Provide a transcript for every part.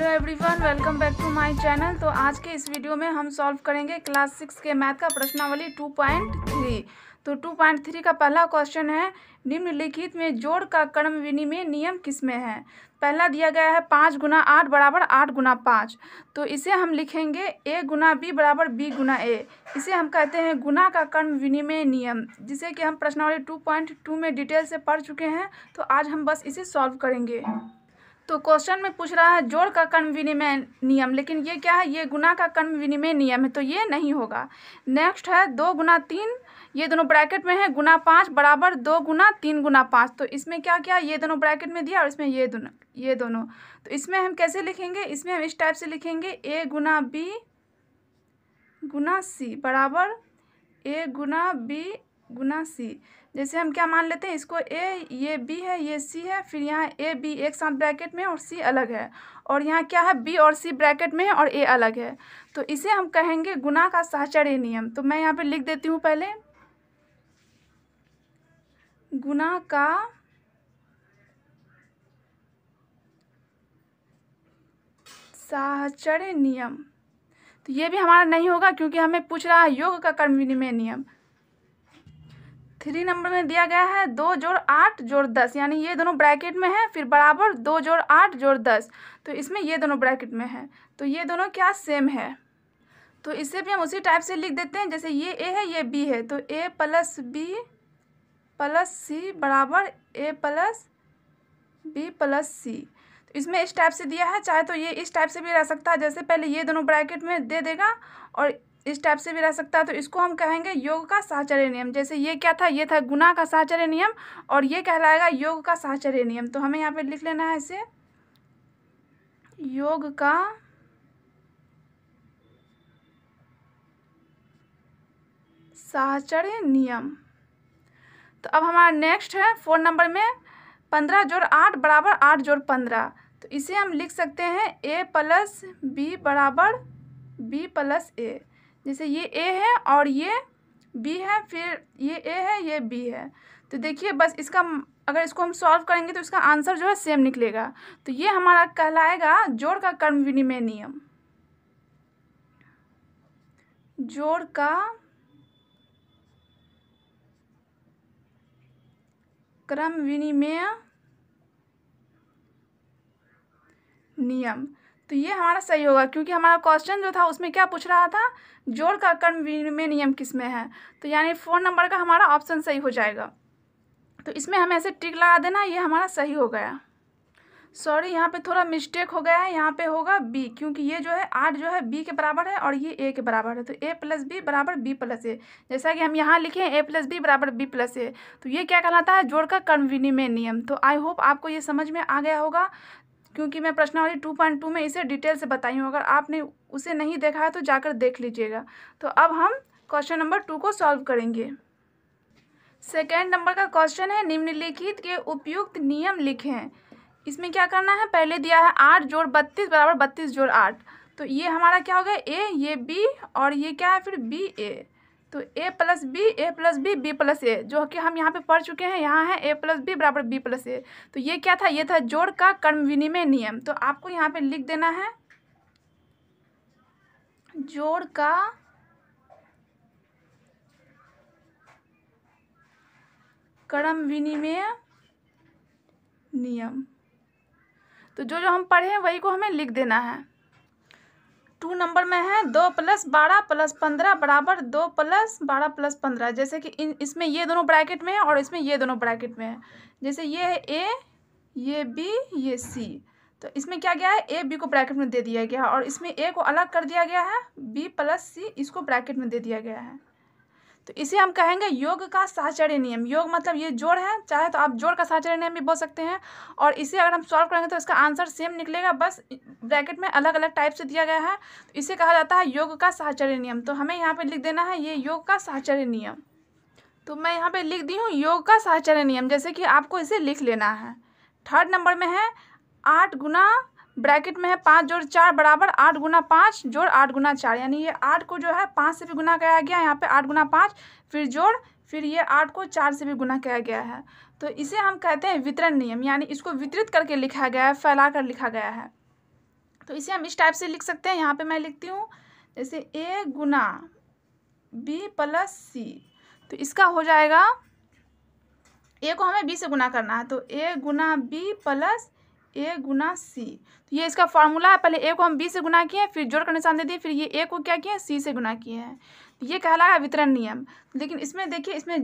hello everyone welcome back to my channel तो आज के इस वीडियो में हम सॉल्व करेंगे क्लास सिक्स के मैथ का प्रश्नावली टू पॉइंट थ्री तो टू पॉइंट थ्री का पहला क्वेश्चन है निम्नलिखित में जोड़ का कर्म विनिमय नियम किस में है पहला दिया गया है पाँच गुना आठ बराबर आठ गुना पाँच तो इसे हम लिखेंगे ए गुना बी बराबर बी गुना ए इसे हम कहते हैं गुना का कर्म विनिमय नियम जिसे कि हम प्रश्नावली टू पॉइंट टू में डिटेल से पढ़ चुके हैं तो आज हम बस इसे सॉल्व करेंगे तो क्वेश्चन में पूछ रहा है जोड़ का कर्म विनिमय नियम लेकिन ये क्या है ये गुना का कर्म विनिमय नियम है तो ये नहीं होगा नेक्स्ट है दो गुना तीन ये दोनों ब्रैकेट में है गुना पाँच बराबर दो गुना तीन गुना पाँच तो इसमें क्या क्या ये दोनों ब्रैकेट में दिया और इसमें ये दोनों ये दोनों तो इसमें हम कैसे लिखेंगे इसमें हम इस टाइप से लिखेंगे ए गुना बी गुना सी बराबर ए गुना बी गुना सी जैसे हम क्या मान लेते हैं इसको ए ये बी है ये सी है फिर यहाँ ए बी एक साथ ब्रैकेट में और सी अलग है और यहाँ क्या है बी और सी ब्रैकेट में है और ए अलग है तो इसे हम कहेंगे गुना का साचर्य नियम तो मैं यहाँ पे लिख देती हूँ पहले गुना का साहचर्य नियम तो ये भी हमारा नहीं होगा क्योंकि हमें पूछ रहा है योग का कर्म विनिमय नियम थ्री नंबर में दिया गया है दो जोड़ आठ जोड़ दस यानी ये दोनों ब्रैकेट में है फिर बराबर दो जोड़ आठ जोड़ दस तो इसमें ये दोनों ब्रैकेट में है तो ये दोनों क्या सेम है तो इसे भी हम उसी टाइप से लिख देते हैं जैसे ये ए है ये बी है तो a plus b plus c बराबर a plus b plus c तो इसमें इस टाइप से दिया है चाहे तो ये इस टाइप से भी रह सकता है जैसे पहले ये दोनों ब्रैकेट में दे देगा और इस टाइप से भी रह सकता है तो इसको हम कहेंगे योग का साहचर्य नियम जैसे ये क्या था ये था गुना का साहचर्य नियम और ये कहलाएगा योग का साहचर्य नियम तो हमें यहाँ पे लिख लेना है इसे योग का साहचर्य नियम तो अब हमारा नेक्स्ट है फोर नंबर में पंद्रह जोड़ आठ बराबर आठ जोड़ पंद्रह तो इसे हम लिख सकते हैं ए प्लस बी बराबर बी प्लस ए जैसे ये ए है और ये बी है फिर ये ए है ये बी है तो देखिए बस इसका अगर इसको हम सॉल्व करेंगे तो इसका आंसर जो है सेम निकलेगा तो ये हमारा कहलाएगा जोड़ का कर्म विनिमय नियम जोड़ का क्रम विनिमय नियम तो ये हमारा सही होगा क्योंकि हमारा क्वेश्चन जो था उसमें क्या पूछ रहा था जोड़ का कर्म विनिमय नियम किस में है तो यानी फोन नंबर का हमारा ऑप्शन सही हो जाएगा तो इसमें हमें ऐसे टिक लगा देना ये हमारा सही हो गया सॉरी यहाँ पे थोड़ा मिस्टेक हो गया है यहाँ पे होगा बी क्योंकि ये जो है आठ जो है बी के बराबर है और ये ए के बराबर है तो ए प्लस बी बराबर बी प्लस ए जैसा कि हम यहाँ लिखे हैं ए प्लस बी बराबर बी प्लस ए तो ये क्या कहलाता है जोड़ का कर्म विनिमय नियम तो आई होप आपको ये समझ में आ गया होगा क्योंकि मैं प्रश्नावली टू पॉइंट टू में इसे डिटेल से बताई हूँ अगर आपने उसे नहीं देखा है तो जाकर देख लीजिएगा तो अब हम क्वेश्चन नंबर टू को सॉल्व करेंगे सेकेंड नंबर का क्वेश्चन है निम्नलिखित के उपयुक्त नियम लिखें इसमें क्या करना है पहले दिया है आठ जोड़ बत्तीस बराबर बत्तीस जोड़ आठ तो ये हमारा क्या हो गया ए ये बी और ये क्या है फिर बी ए तो a plus b a plus b b plus a जो कि हम यहाँ पे पढ़ चुके हैं यहाँ है ए प्लस बी बराबर बी प्लस ए तो ये क्या था ये था जोड़ का कर्म विनिमय नियम तो आपको यहाँ पे लिख देना है जोड़ का कर्म विनिमय नियम तो जो जो हम पढ़े हैं वही को हमें लिख देना है टू नंबर में है दो प्लस बारह प्लस पंद्रह बराबर दो प्लस बारह प्लस पंद्रह जैसे कि इन इसमें ये दोनों ब्रैकेट में है और इसमें ये दोनों ब्रैकेट में है जैसे ये है ए ये बी ये सी तो इसमें क्या गया है ए बी को ब्रैकेट में दे दिया गया है और इसमें ए को अलग कर दिया गया है बी प्लस सी इसको ब्रैकेट में दे दिया गया है तो इसे हम कहेंगे योग का साहचर्य नियम योग मतलब ये जोड़ है चाहे तो आप जोड़ का साहचर्य नियम भी बोल सकते हैं और इसे अगर हम सॉल्व करेंगे तो इसका आंसर सेम निकलेगा बस ब्रैकेट में अलग अलग टाइप से दिया गया है तो इसे कहा जाता है योग का साहचर्य नियम तो हमें यहाँ पर लिख देना है ये योग का साहचर्य नियम तो मैं यहाँ पर लिख दी हूँ योग का साहचर्य नियम जैसे कि आपको इसे लिख लेना है थर्ड नंबर में है आठ गुना ब्रैकेट में है पाँच जोड़ चार बराबर आठ गुना पाँच जोड़ आठ गुना चार यानी ये आठ को जो है पाँच से भी गुना कराया गया यहाँ पे आठ गुना पाँच फिर जोड़ फिर ये आठ को चार से भी गुना किया गया है तो इसे हम कहते हैं वितरण नियम यानी इसको वितरित करके लिखा गया है फैला कर लिखा गया है तो इसे हम इस टाइप से लिख सकते हैं यहाँ पर मैं लिखती हूँ जैसे ए गुना बी प्लस सी तो इसका हो जाएगा ए को हमें बी से गुना करना है तो ए गुना बी प्लस ए गुना सी तो ये इसका फार्मूला है पहले ए को हम बी से गुना किए फिर जोड़ का निशान दे दिए फिर ये ए को क्या किए सी से गुना किए हैं तो ये है वितरण नियम लेकिन इसमें देखिए इसमें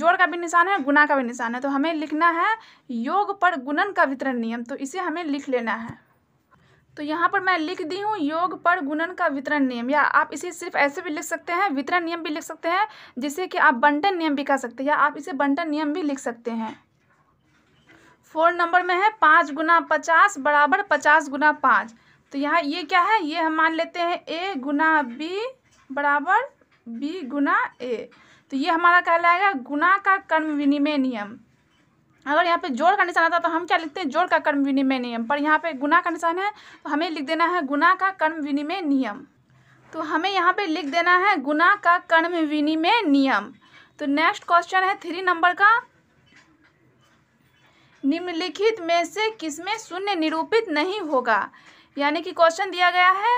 जोड़ का भी निशान है गुना का भी निशान है तो हमें लिखना है योग पर गुणन का वितरण नियम तो इसे हमें लिख लेना है तो यहाँ पर मैं लिख दी हूँ योग पर गुणन का वितरण नियम या आप इसे सिर्फ ऐसे भी लिख सकते हैं वितरण नियम भी लिख सकते हैं जिसे कि आप बंटन नियम भी कह सकते हैं या आप इसे बंटन नियम भी लिख सकते हैं फोर नंबर में है पाँच गुना पचास बराबर पचास गुना पाँच तो यहाँ ये क्या है ये हम मान लेते हैं ए गुना बी बराबर बी गुना ए तो ये हमारा कहलाएगा गुना का कर्म विनिमय नियम अगर यहाँ पे जोड़ का निशान आता तो हम क्या लिखते हैं जोड़ का कर्म विनिमय नियम पर यहाँ पे गुना का निशान है तो हमें लिख देना है गुना का कर्म विनिमय नियम तो हमें यहाँ पे लिख देना है गुना का कर्म विनिमय नियम तो नेक्स्ट क्वेश्चन है थ्री नंबर का निम्नलिखित में से किसमें शून्य निरूपित नहीं होगा यानी कि क्वेश्चन दिया गया है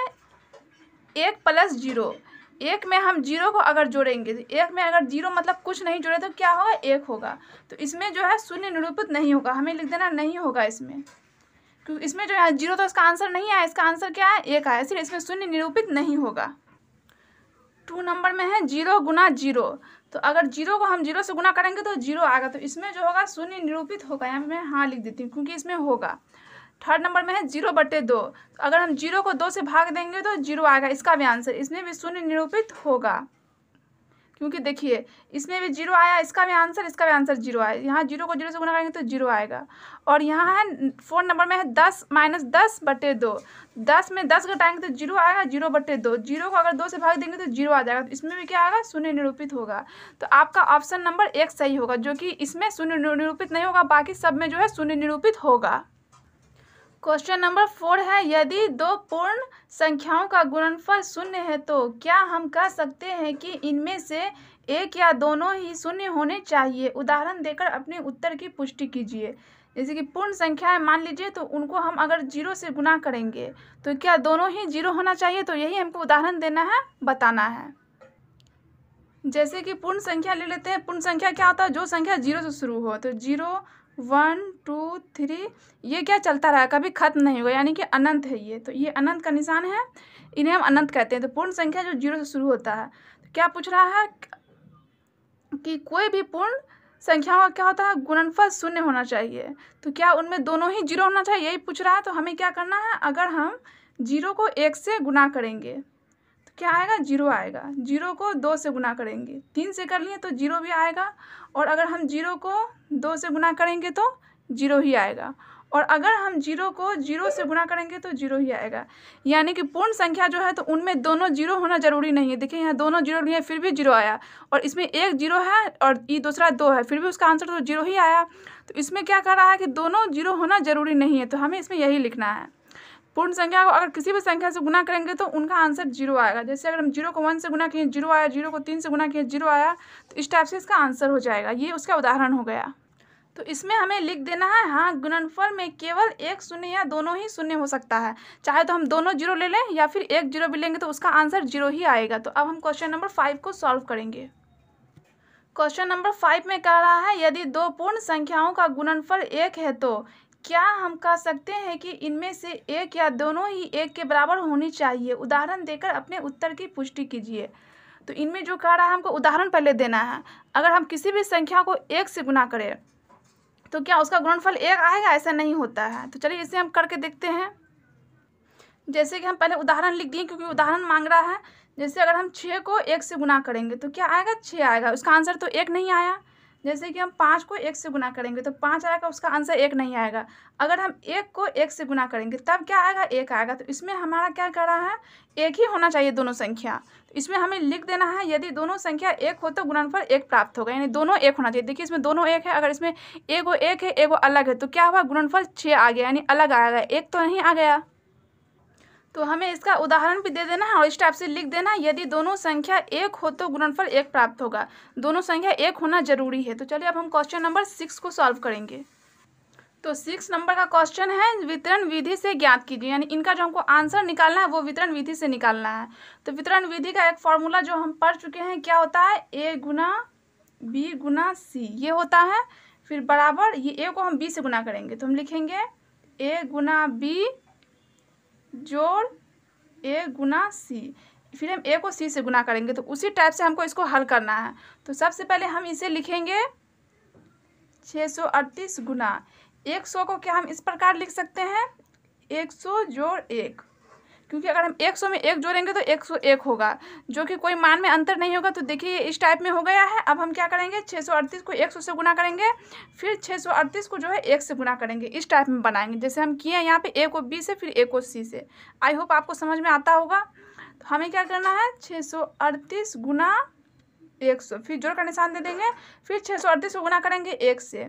एक प्लस जीरो एक में हम जीरो को अगर जोड़ेंगे एक में अगर जीरो मतलब कुछ नहीं जोड़े तो क्या होगा एक होगा तो इसमें जो है शून्य निरूपित नहीं होगा हमें लिख देना नहीं होगा इसमें क्योंकि इसमें जो है जीरो तो इसका आंसर नहीं आया इसका आंसर क्या है एक आया सिर्फ इसमें शून्य निरूपित नहीं होगा टू नंबर में है जीरो गुना जीरो तो अगर जीरो को हम जीरो से गुना करेंगे तो जीरो आएगा तो इसमें जो होगा शून्य निरूपित होगा यहाँ मैं हाँ लिख देती हूँ क्योंकि इसमें होगा थर्ड नंबर में है जीरो बटे दो तो अगर हम जीरो को दो से भाग देंगे तो जीरो आएगा इसका भी आंसर इसमें भी शून्य निरूपित होगा क्योंकि देखिए इसमें भी जीरो आया इसका भी आंसर इसका भी आंसर जीरो आया यहाँ जीरो को जीरो से गुना करेंगे तो जीरो आएगा और यहाँ है फोर नंबर में है दस माइनस दस बटे दो दस में दस घटाएंगे तो जीरो आएगा जीरो बटे दो जीरो को अगर दो से भाग देंगे तो जीरो आ जाएगा तो इसमें भी क्या आएगा शून्य निरूपित होगा तो आपका ऑप्शन नंबर एक सही होगा जो कि इसमें शून्य निरूपित नहीं होगा बाकी सब में जो है शून्य निरूपित होगा क्वेश्चन नंबर फोर है यदि दो पूर्ण संख्याओं का गुणनफल शून्य है तो क्या हम कह सकते हैं कि इनमें से एक या दोनों ही शून्य होने चाहिए उदाहरण देकर अपने उत्तर की पुष्टि कीजिए जैसे कि पूर्ण संख्याएं मान लीजिए तो उनको हम अगर जीरो से गुना करेंगे तो क्या दोनों ही जीरो होना चाहिए तो यही हमको उदाहरण देना है बताना है जैसे कि पूर्ण संख्या ले लेते हैं पूर्ण संख्या क्या होता है जो संख्या जीरो से शुरू हो तो जीरो वन टू थ्री ये क्या चलता रहा कभी खत्म नहीं हुआ यानी कि अनंत है ये तो ये अनंत का निशान है इन्हें हम अनंत कहते हैं तो पूर्ण संख्या जो जीरो से शुरू होता है तो क्या पूछ रहा है कि कोई भी पूर्ण संख्याओं का क्या होता है गुणनफल शून्य होना चाहिए तो क्या उनमें दोनों ही जीरो होना चाहिए यही पूछ रहा है तो हमें क्या करना है अगर हम जीरो को एक से गुना करेंगे क्या आएगा जीरो आएगा जीरो को दो से गुना करेंगे तीन से कर लिए तो जीरो भी आएगा और अगर हम जीरो को दो से गुना करेंगे तो जीरो ही आएगा और अगर हम जीरो को जीरो से गुना करेंगे तो जीरो ही आएगा यानी कि पूर्ण संख्या जो है तो उनमें दोनों जीरो होना जरूरी नहीं है देखिए यहाँ दोनों जीरो लिए फिर भी जीरो आया और इसमें एक जीरो है और ये दूसरा दो है फिर भी उसका आंसर तो जीरो ही आया तो इसमें क्या कर रहा है कि दोनों जीरो होना जरूरी नहीं है तो हमें इसमें यही लिखना है पूर्ण संख्या को अगर किसी भी संख्या से गुना करेंगे तो उनका आंसर जीरो आएगा जैसे अगर हम जीरो को वन से गुना किए जीरो आया जीरो को तीन से गुना किए जीरो आया तो इस टाइप से इसका आंसर हो जाएगा ये उसका उदाहरण हो गया तो इसमें हमें लिख देना है हाँ गुणनफल में केवल एक शून्य या दोनों ही शून्य हो सकता है चाहे तो हम दोनों जीरो ले लें या फिर एक जीरो भी लेंगे तो उसका आंसर जीरो ही आएगा तो अब हम क्वेश्चन नंबर फाइव को सॉल्व करेंगे क्वेश्चन नंबर फाइव में कह रहा है यदि दो पूर्ण संख्याओं का गुणनफल एक है तो क्या हम कह सकते हैं कि इनमें से एक या दोनों ही एक के बराबर होनी चाहिए उदाहरण देकर अपने उत्तर की पुष्टि कीजिए तो इनमें जो कह रहा है हमको उदाहरण पहले देना है अगर हम किसी भी संख्या को एक से गुना करें तो क्या उसका गुणनफल एक आएगा ऐसा नहीं होता है तो चलिए इसे हम करके देखते हैं जैसे कि हम पहले उदाहरण लिख दिए क्योंकि उदाहरण मांग रहा है जैसे अगर हम छः को एक से गुना करेंगे तो क्या आएगा छः आएगा उसका आंसर तो एक नहीं आया जैसे कि हम पाँच को एक से गुना करेंगे तो पाँच आएगा उसका आंसर एक नहीं आएगा अगर हम एक को एक से गुना करेंगे तब क्या आएगा एक आएगा तो इसमें हमारा क्या कर रहा है एक ही होना चाहिए दोनों संख्या तो इसमें हमें लिख देना है यदि दोनों संख्या एक हो तो गुणनफल एक प्राप्त होगा यानी दोनों एक होना चाहिए देखिए इसमें दोनों एक है अगर इसमें एगो एक है एगो अलग है तो क्या हुआ गुणनफल छः आ गया यानी अलग आएगा एक तो नहीं आ गया तो हमें इसका उदाहरण भी दे देना है और इस टाइप से लिख देना है यदि दोनों संख्या एक हो तो गुणनफल एक प्राप्त होगा दोनों संख्या एक होना जरूरी है तो चलिए अब हम क्वेश्चन नंबर सिक्स को सॉल्व करेंगे तो सिक्स नंबर का क्वेश्चन है वितरण विधि से ज्ञात कीजिए यानी इनका जो हमको आंसर निकालना है वो वितरण विधि से निकालना है तो वितरण विधि का एक फॉर्मूला जो हम पढ़ चुके हैं क्या होता है ए गुना बी गुना सी ये होता है फिर बराबर ये ए को हम बी से गुना करेंगे तो हम लिखेंगे ए गुना बी जोड़ ए गुना सी फिर हम ए को सी से गुना करेंगे तो उसी टाइप से हमको इसको हल करना है तो सबसे पहले हम इसे लिखेंगे छः सौ अड़तीस गुना एक सौ को क्या हम इस प्रकार लिख सकते हैं एक सौ जोड़ एक क्योंकि अगर हम 100 में एक जोड़ेंगे तो 101 होगा जो कि कोई मान में अंतर नहीं होगा तो देखिए इस टाइप में हो गया है अब हम क्या करेंगे 638 को 100 से गुना करेंगे फिर 638 को जो है एक से गुना करेंगे इस टाइप में बनाएंगे जैसे हम किए यहाँ पे ए को बी से फिर ए को सी से आई होप आपको समझ में आता होगा तो हमें क्या करना है छः गुना एक फिर जोड़ का निशान दे देंगे फिर छः को गुना करेंगे एक से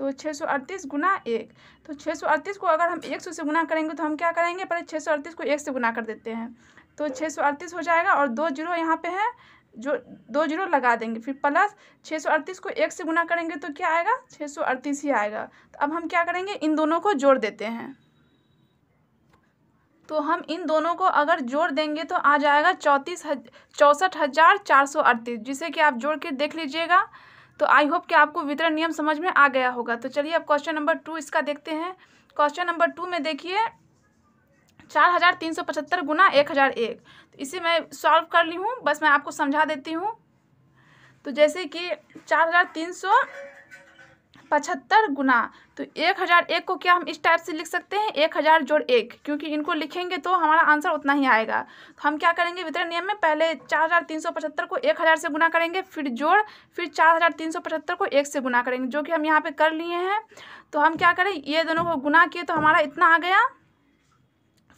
तो छः सौ अड़तीस गुना एक तो छः सौ अड़तीस को अगर हम एक सौ से गुना करेंगे तो हम क्या करेंगे पहले छः सौ अड़तीस को एक से गुना कर देते हैं तो छः सौ अड़तीस हो जाएगा और दो जीरो यहाँ पे है जो दो जीरो लगा देंगे फिर प्लस छः सौ अड़तीस को एक से गुना करेंगे तो क्या आएगा छः सौ अड़तीस ही आएगा तो अब हम क्या करेंगे इन दोनों को जोड़ देते हैं तो हम इन दोनों को अगर जोड़ देंगे तो आ जाएगा चौंतीस हज चौंसठ हज़ार चार सौ अड़तीस जिसे कि आप जोड़ के देख लीजिएगा तो आई होप कि आपको वितरण नियम समझ में आ गया होगा तो चलिए अब क्वेश्चन नंबर टू इसका देखते हैं क्वेश्चन नंबर टू में देखिए चार हज़ार तीन सौ पचहत्तर गुना एक हज़ार एक तो इसे मैं सॉल्व कर ली हूँ बस मैं आपको समझा देती हूँ तो जैसे कि चार हज़ार तीन सौ पचहत्तर गुना तो एक हज़ार एक को क्या हम इस टाइप से लिख सकते हैं एक हज़ार जोड़ एक क्योंकि इनको लिखेंगे तो हमारा आंसर उतना ही आएगा तो हम क्या करेंगे वितरण नियम में पहले चार हज़ार तीन सौ पचहत्तर को एक हज़ार से गुना करेंगे फिर जोड़ फिर चार हज़ार तीन सौ पचहत्तर को एक से गुना करेंगे जो कि हम यहाँ पर कर लिए हैं तो हम क्या करें ये दोनों को गुना किए तो हमारा इतना आ गया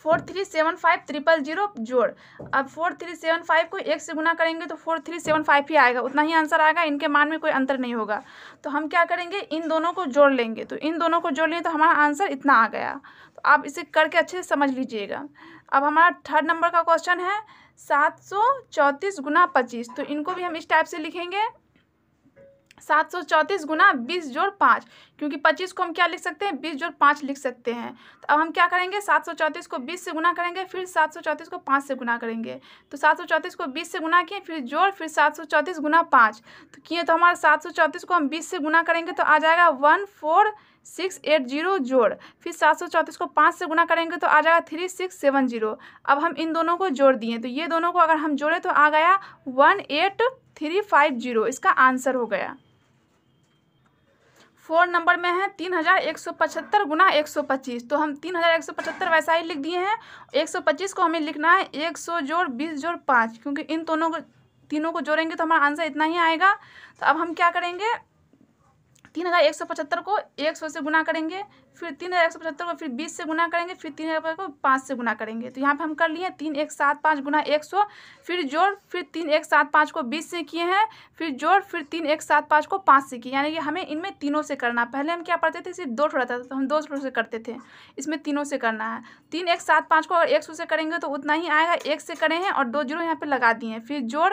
four three seven five triple zero जोड़ अब फोर थ्री सेवन फाइव को एक से गुना करेंगे तो फोर थ्री सेवन फाइव ही आएगा उतना ही आंसर आएगा इनके मान में कोई अंतर नहीं होगा तो हम क्या करेंगे इन दोनों को जोड़ लेंगे तो इन दोनों को जोड़ लेंगे तो हमारा आंसर इतना आ गया तो आप इसे करके अच्छे से समझ लीजिएगा अब हमारा थर्ड नंबर का क्वेश्चन है सात सौ चौंतीस गुना पच्चीस तो इनको भी हम इस टाइप से लिखेंगे सात सौ चौंतीस गुना बीस जोड़ पाँच क्योंकि पच्चीस को हम क्या लिख सकते हैं बीस जोड़ पाँच लिख सकते हैं तो अब हम क्या करेंगे सात सौ चौंतीस को बीस से गुना करेंगे फिर सात सौ चौंतीस को पाँच से गुना करेंगे तो सात सौ चौंतीस को बीस से गुना किए फिर जोड़ फिर सात सौ चौंतीस गुना पाँच तो किए तो हमारा सात सौ चौंतीस को हम बीस से गुना करेंगे तो आ जाएगा one four six eight zero जोड़ फिर सात सौ चौंतीस को पाँच से गुना करेंगे तो आ जाएगा थ्री सिक्स सेवन जीरो अब हम इन दोनों को जोड़ दिए तो ये दोनों को अगर हम जोड़ें तो आ गया one eight three five zero इसका आंसर हो गया फोर नंबर में है तीन हज़ार एक सौ पचहत्तर गुना एक सौ पच्चीस तो हम तीन हज़ार एक सौ पचहत्तर वैसा ही लिख दिए हैं एक सौ पच्चीस को हमें लिखना है एक सौ जोड़ बीस जोड़ पाँच क्योंकि इन दोनों को तीनों को जोड़ेंगे तो हमारा आंसर इतना ही आएगा तो अब हम क्या करेंगे तीन हज़ार एक सौ पचहत्तर को एक सौ से गुना करेंगे फिर तीन हज़ार एक सौ पचहत्तर को फिर बीस से गुना करेंगे फिर तीन हज़ार को पाँच से गुना करेंगे तो यहाँ पे हम कर लिए तीन एक सात पाँच गुना एक सौ फिर जोड़ फिर तीन एक सात पाँच को बीस से किए हैं फिर जोड़ फिर तीन एक सात पाँच को पाँच से किए यानी कि हमें इनमें तीनों से करना पहले हम क्या पढ़ते थे सिर्फ दो छोड़ा था तो हम दो छोड़ से करते थे इसमें तीनों से करना है तीन एक सात पाँच को अगर एक सौ से करेंगे तो उतना ही आएगा एक से करें हैं और दो जीरो यहाँ पर लगा दिए फिर जोड़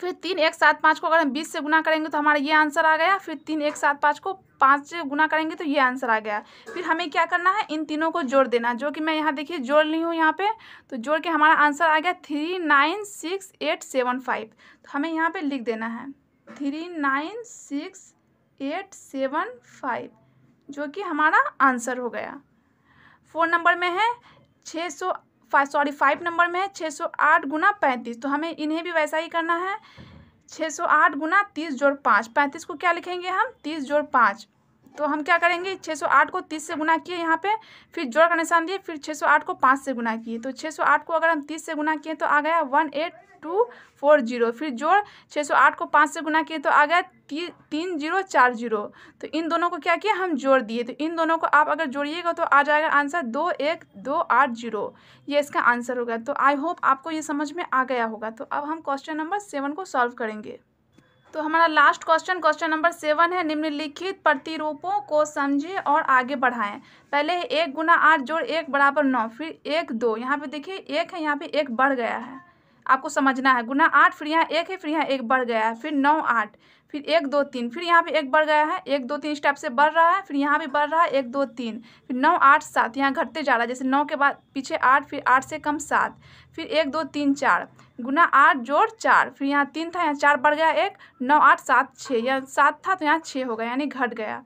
फिर तीन एक सात पाँच को अगर हम बीस से गुना करेंगे तो हमारा ये आंसर आ गया फिर तीन एक सात पाँच को पाँच से गुना करेंगे तो ये आंसर आ गया फिर हमें क्या करना है इन तीनों को जोड़ देना जो कि मैं यहाँ देखिए जोड़ ली हूँ यहाँ पे तो जोड़ के हमारा आंसर आ गया three nine six eight seven five तो हमें यहाँ पर लिख देना है three nine six eight seven five जो कि हमारा आंसर हो गया फोन नंबर में है छः सौ फाइव सॉरी फाइव नंबर में है छः सौ आठ गुना पैंतीस तो हमें इन्हें भी वैसा ही करना है छः सौ आठ गुना तीस जोड़ पाँच पैंतीस को क्या लिखेंगे हम तीस जोड़ पाँच तो हम क्या करेंगे छः सौ आठ को तीस से गुना किए यहाँ पे फिर जोड़ का निशान दिए फिर छः सौ आठ को पाँच से गुना किए तो छः सौ आठ को अगर हम तीस से गुना किए तो आ गया one eight two four zero फिर जोड़ छः सौ आठ को पाँच से गुना किए तो आ गया तीन जीरो चार जीरो तो इन दोनों को क्या किया हम जोड़ दिए तो इन दोनों को आप अगर जोड़िएगा तो आ जाएगा आंसर दो एक दो आठ जीरो ये इसका आंसर होगा तो आई होप आपको ये समझ में आ गया होगा तो अब हम क्वेश्चन नंबर सेवन को सॉल्व करेंगे तो हमारा last question question number seven है निम्नलिखित प्रतिरूपों को समझें और आगे बढ़ाएं पहले एक गुना आठ जोड़ एक बराबर नौ फिर एक दो यहाँ पे देखिए एक है यहाँ पे एक बढ़ गया है आपको समझना है गुना आठ फिर यहाँ एक है फिर यहाँ एक बढ़ गया है फिर नौ आठ फिर एक दो तीन फिर यहाँ पे एक बढ़ गया है एक दो तीन स्टेप से बढ़ रहा है फिर यहाँ भी बढ़ रहा है एक दो तीन फिर नौ आठ सात यहाँ घटते जा रहा है जैसे नौ के बाद पीछे आठ फिर आठ से कम सात फिर एक दो तीन चार गुना आठ जोड़ चार फिर यहाँ तीन था यहाँ चार बढ़ गया एक नौ आठ सात छः या सात था तो यहाँ छः हो गया यानी घट गया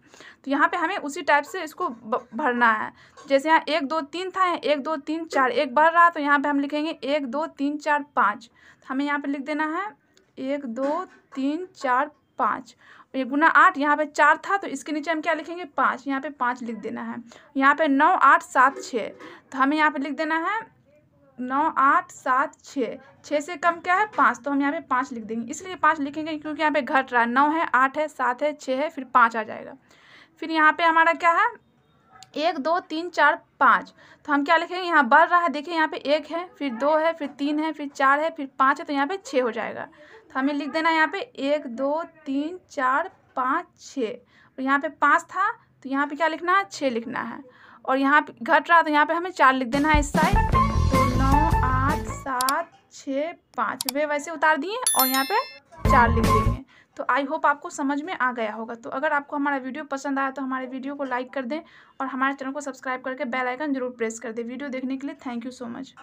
तो यहाँ पे हमें उसी टाइप से इसको भरना है जैसे यहाँ एक दो तीन था यहाँ एक दो तीन चार एक बढ़ रहा तो यहाँ पे हम लिखेंगे एक दो तीन चार पाँच तो हमें यहाँ पे लिख देना है एक दो तीन चार पाँच ये गुना आठ यहाँ पे चार था तो इसके नीचे हम क्या लिखेंगे पाँच यहाँ पे पाँच लिख देना है यहाँ पे नौ आठ सात छः तो हमें यहाँ पे लिख देना है नौ आठ सात छः छः से कम क्या है पाँच तो हम यहाँ पे पाँच लिख देंगे इसलिए पाँच लिखेंगे क्योंकि यहाँ पे घट रहा है नौ है आठ है सात है छः है फिर पाँच आ जाएगा फिर यहाँ पे हमारा क्या है एक दो तीन चार पाँच तो हम क्या लिखेंगे यहाँ बढ़ रहा है देखिए यहाँ पे एक है फिर दो है फिर तीन है फिर चार है फिर पाँच है तो यहाँ पे छः हो जाएगा तो हमें लिख देना यहाँ पे एक दो तीन चार पाँच छः और यहाँ पे पाँच था तो यहाँ पे क्या लिखना है छः लिखना है और यहाँ पे घट रहा तो यहाँ पे हमें चार लिख देना है इस साइड छः पाँच वे वैसे उतार दिए और यहाँ पे चार लिख दिए तो आई होप आपको समझ में आ गया होगा तो अगर आपको हमारा वीडियो पसंद आया तो हमारे वीडियो को लाइक कर दें और हमारे चैनल को सब्सक्राइब करके बेल आइकन जरूर प्रेस कर दें वीडियो देखने के लिए थैंक यू सो मच